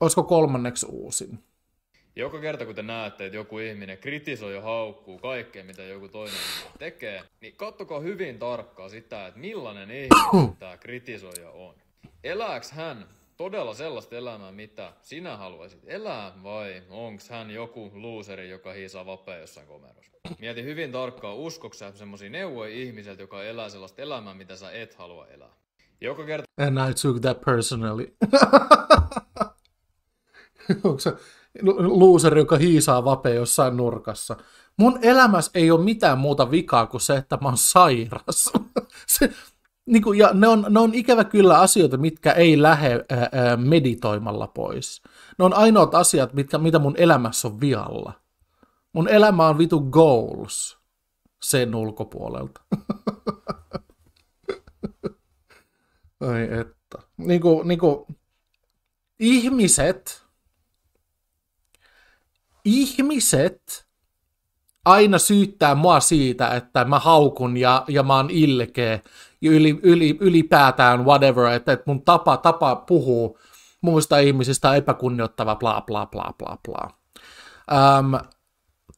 olisiko kolmanneksi uusin. Joka kerta kun te näette, että joku ihminen kritisoi ja haukkuu kaikkea, mitä joku toinen tekee, niin kattokaa hyvin tarkkaa sitä, että millainen ihminen tämä kritisoija on. Elääks hän todella sellaista elämää, mitä sinä haluaisit elää, vai onks hän joku luuseri, joka hiisaa vapea jossain komerossa? Mieti hyvin tarkkaa uskoksa semmoisia neuvoja ihmiseltä, joka elää sellaista elämää, mitä sä et halua elää. Joka kerta... And I took that personally. onko se loser, joka hiisaa vape jossain nurkassa. Mun elämässä ei ole mitään muuta vikaa kuin se, että mä oon sairas. se, niin kuin, ja ne on, ne on ikävä kyllä asioita, mitkä ei lähde ää, ää, meditoimalla pois. Ne on ainoat asiat, mitkä, mitä mun elämässä on vialla. Mun elämä on vitu goals sen ulkopuolelta. Ai että. Niin kuin, niin kuin, ihmiset ihmiset aina syyttää mua siitä, että mä haukun ja, ja mä oon ilkeä ja yli, yli, ylipäätään whatever, että, että mun tapa, tapa puhuu muista ihmisistä epäkunnioittava bla bla bla bla bla. Öm,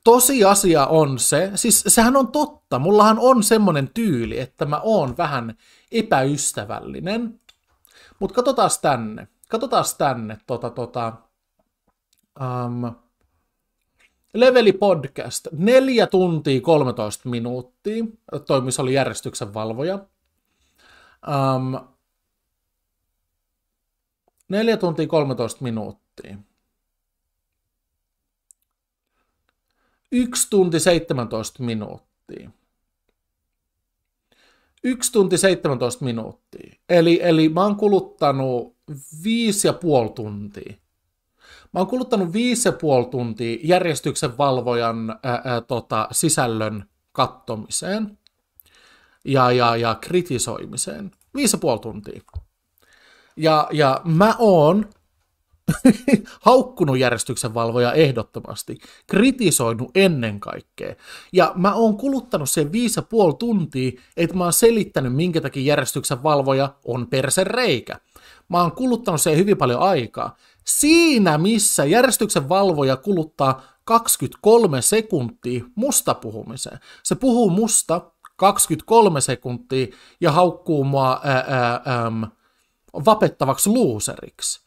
tosiasia on se, siis sehän on totta, mullahan on semmoinen tyyli, että mä oon vähän epäystävällinen, mutta katsotaan tänne, katsotaan tänne tota tota, um, Leveli Podcast, 4 tuntia 13 minuuttia, toi missä oli järjestyksen valvoja. Um, 4 tuntia 13 minuuttia. 1 tunti 17 minuuttia. 1 tunti 17 minuuttia. Eli, eli mä oon kuluttanut 5,5 tuntia Mä oon kuluttanut puoli tuntia järjestyksen valvojan ää, ää, tota, sisällön kattomiseen ja, ja, ja kritisoimiseen. puoli tuntia. Ja, ja mä oon haukkunut järjestyksen valvoja ehdottomasti, kritisoinut ennen kaikkea. Ja mä oon kuluttanut sen puoli tuntia, että mä oon selittänyt, minkä takia järjestyksen valvoja on persen reikä. Mä oon kuluttanut sen hyvin paljon aikaa. Siinä, missä järjestyksen valvoja kuluttaa 23 sekuntia musta puhumiseen. Se puhuu musta 23 sekuntia ja haukkuu mua ää, ää, ää, vapettavaksi luuseriksi.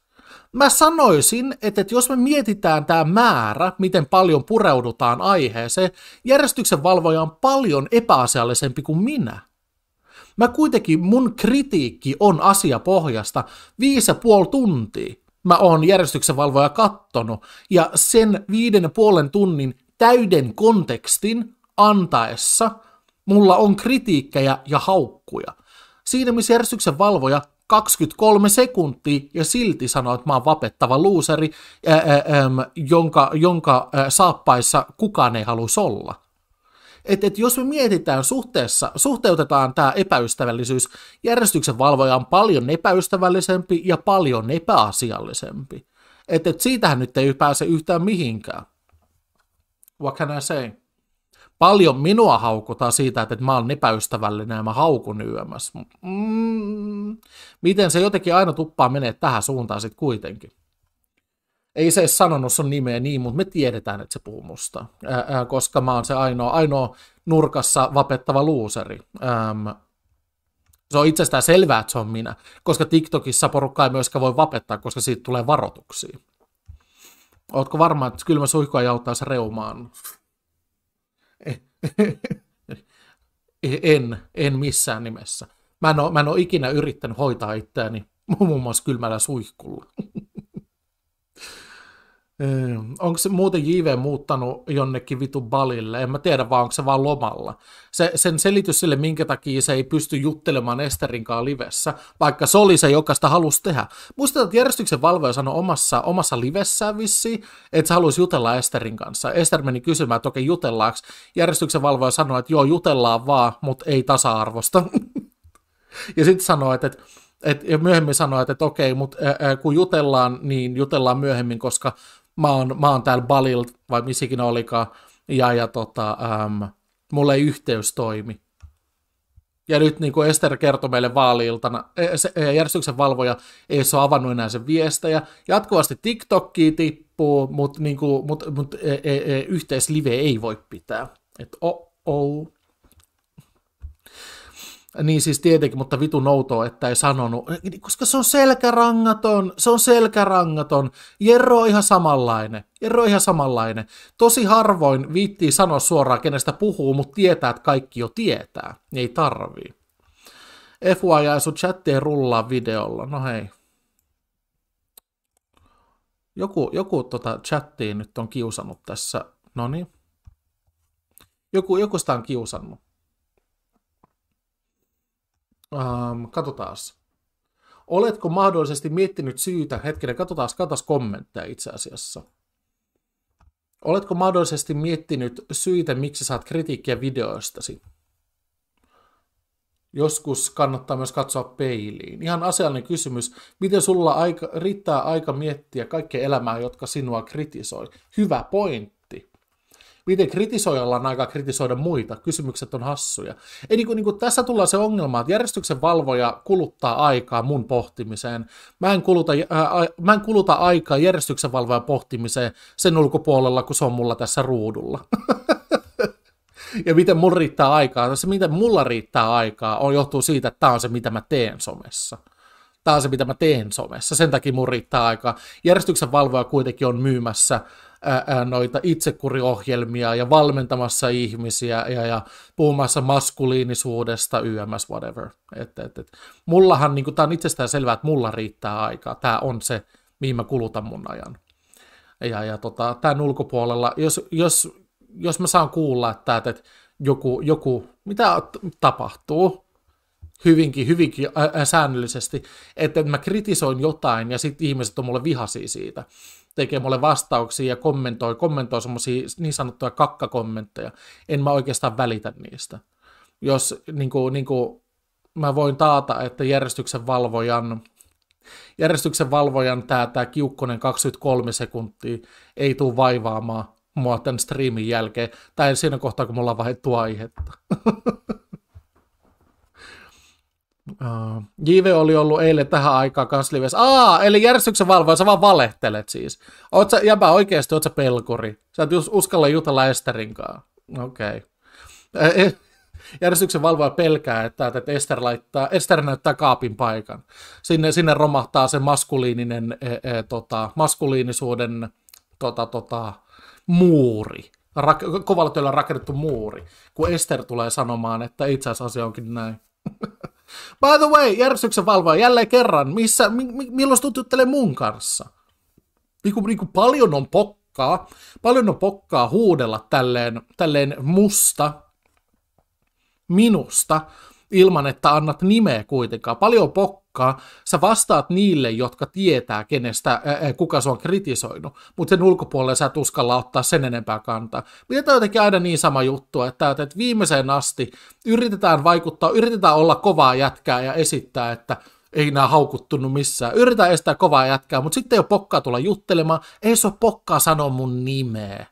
Mä sanoisin, että, että jos me mietitään tämä määrä, miten paljon pureudutaan aiheeseen, järjestyksen valvoja on paljon epäasiallisempi kuin minä. Mä kuitenkin, mun kritiikki on asiapohjasta 5,5 tuntia mä oon järjestyksenvalvoja kattonut. Ja sen viiden ja puolen tunnin täyden kontekstin antaessa mulla on kritiikkejä ja haukkuja. Siinä missä järjestyksen valvoja 23 sekuntia ja silti sanoo, että mä oon vapettava luuseri, jonka, jonka saappaissa kukaan ei halus olla että, että jos me mietitään suhteessa, suhteutetaan tämä epäystävällisyys, järjestyksen valvoja on paljon epäystävällisempi ja paljon epäasiallisempi. Että, että siitähän nyt ei pääse yhtään mihinkään. What can I say? Paljon minua haukutaan siitä, että, että mä oon epäystävällinen ja mä haukun yömässä. Mm, miten se jotenkin aina tuppaa menee tähän suuntaan sitten kuitenkin ei se edes sanonut sun nimeä niin, mutta me tiedetään, että se puhuu musta, ää, koska mä oon se ainoa, ainoa nurkassa vapettava luuseri. Ähm, se on itsestään selvää, että se on minä, koska TikTokissa porukka ei myöskään voi vapettaa, koska siitä tulee varoituksia. Ootko varma, että kylmä suihku ajauttaa se reumaan? E, en, en missään nimessä. Mä en ole, mä en ole ikinä yrittänyt hoitaa itseäni muun muassa kylmällä suihkulla. Mm. Öö, onko se muuten JV muuttanut jonnekin vitu balille, en mä tiedä vaan onko se vaan lomalla. Se, sen selitys sille, minkä takia se ei pysty juttelemaan Esterinkaan livessä, vaikka se oli se, joka sitä halusi tehdä. Muistetaan, että järjestyksen valvoja sanoi omassa, omassa livessään vissi, että se halusi jutella Esterin kanssa. Ester meni kysymään, että okei jutellaanko. Järjestyksen valvoja sanoi, että joo jutellaan vaan, mutta ei tasa-arvosta. ja sitten sanoi, että, et, ja myöhemmin sanoit, että okei, mutta kun jutellaan, niin jutellaan myöhemmin, koska mä oon, mä oon täällä Balil, vai missäkin olikaan, ja, ja tota, ähm, mulle ei yhteys toimi. Ja nyt niin kuin Ester kertoi meille vaaliiltana, e, e, järjestyksen valvoja ei ole avannut enää sen viestejä. Jatkuvasti TikTokki tippuu, mutta niin kuin, mut, mut, e, e, e, yhteislive ei voi pitää. Et oh, oh. Niin siis tietenkin, mutta vitu noutoa, että ei sanonut, niin, koska se on selkärangaton, se on selkärangaton. Jero on ihan samanlainen, Jero on ihan samanlainen. Tosi harvoin viittii sanoa suoraan, kenestä puhuu, mutta tietää, että kaikki jo tietää, ei tarvii. FYI, sun chatti rullaa videolla, no hei. Joku, joku tota chattiin nyt on kiusannut tässä, no niin. Joku, joku sitä on kiusannut. Ähm, katsotaas. Oletko mahdollisesti miettinyt syytä, hetkinen, katsotaas, katas kommentteja itse asiassa. Oletko mahdollisesti miettinyt syitä, miksi saat kritiikkiä videoistasi? Joskus kannattaa myös katsoa peiliin. Ihan asiallinen kysymys. Miten sulla aika, riittää aika miettiä kaikkea elämää, jotka sinua kritisoi? Hyvä pointti miten kritisoijalla on aika kritisoida muita, kysymykset on hassuja. Ei, niin kuin, niin kuin tässä tullaan se ongelma, että järjestyksen valvoja kuluttaa aikaa mun pohtimiseen. Mä en kuluta, ää, mä en kuluta aikaa järjestyksen valvojan pohtimiseen sen ulkopuolella, kun se on mulla tässä ruudulla. ja miten mulla riittää aikaa, no se miten mulla riittää aikaa, on, johtuu siitä, että tämä on se, mitä mä teen somessa tämä on se, mitä mä teen somessa. Sen takia mun riittää aikaa. Järjestyksen valvoja kuitenkin on myymässä ää, noita itsekuriohjelmia ja valmentamassa ihmisiä ja, ja puhumassa maskuliinisuudesta, YMS, whatever. Et, et, et. Mullahan, niin tämä on itsestään selvää, että mulla riittää aikaa. Tämä on se, mihin mä kulutan mun ajan. Ja, ja tota, tämän ulkopuolella, jos, jos, jos mä saan kuulla, että, että joku, joku, mitä tapahtuu, hyvinkin, hyvinkin ä, ä, säännöllisesti, että mä kritisoin jotain ja sitten ihmiset on mulle vihaisia siitä, tekee mulle vastauksia ja kommentoi, kommentoi semmoisia niin sanottuja kakkakommentteja. En mä oikeastaan välitä niistä. Jos niin kuin, niin kuin, mä voin taata, että järjestyksen valvojan järjestyksen valvojan tämä, tämä kiukkonen 23 sekuntia ei tule vaivaamaan mua tämän striimin jälkeen, tai siinä kohtaa, kun mulla on vaihdettu aihetta. Uh, JV oli ollut eilen tähän aikaan kanssa livessä. Aa, eli järjestyksen valvoja, sä vaan valehtelet siis. Oot sä, jäbä, oikeesti oot sä pelkuri. Sä et uskalla jutella Esterin kanssa. Okei. Okay. E, järjestyksen valvoja pelkää, että, että Ester, laittaa, Ester näyttää kaapin paikan. Sinne, sinne romahtaa se maskuliininen, e, e, tota, maskuliinisuuden tota, tota, muuri. Rak- kovalla työllä rakennettu muuri, kun Ester tulee sanomaan, että itse asiassa asia onkin näin. By the way, järjestyksen valvoja jälleen kerran, missä, mi, mi, milloin tututtelee mun kanssa? niin kuin niinku, paljon on pokkaa, paljon on pokkaa huudella tälleen, tälleen musta, minusta, ilman, että annat nimeä kuitenkaan. Paljon pokkaa. Sä vastaat niille, jotka tietää, kenestä, ää, kuka se on kritisoinut, mutta sen ulkopuolelle sä uskalla ottaa sen enempää kantaa. Mitä on jotenkin aina niin sama juttu, että, että viimeiseen asti yritetään vaikuttaa, yritetään olla kovaa jätkää ja esittää, että ei nämä haukuttunut missään. Yritetään estää kovaa jätkää, mutta sitten ei ole pokkaa tulla juttelemaan. Ei se ole pokkaa sanoa mun nimeä.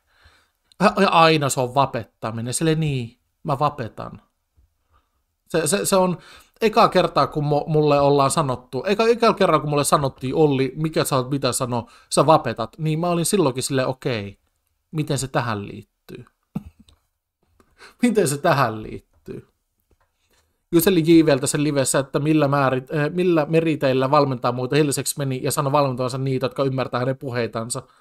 Ja aina se on vapettaminen. Sille niin, mä vapetan. Se, se, se on eka kertaa, kun mulle ollaan sanottu, eka, eka kerran, kun mulle sanottiin Olli, mikä sä oot, mitä sano, sä vapetat, niin mä olin silloinkin sille okei, okay, miten se tähän liittyy? miten se tähän liittyy? Kyselin Jiveltä sen livessä, että millä, määrit, eh, millä meriteillä valmentaa muita. Hilseksi meni ja sanoi valmentavansa niitä, jotka ymmärtää hänen puheitansa.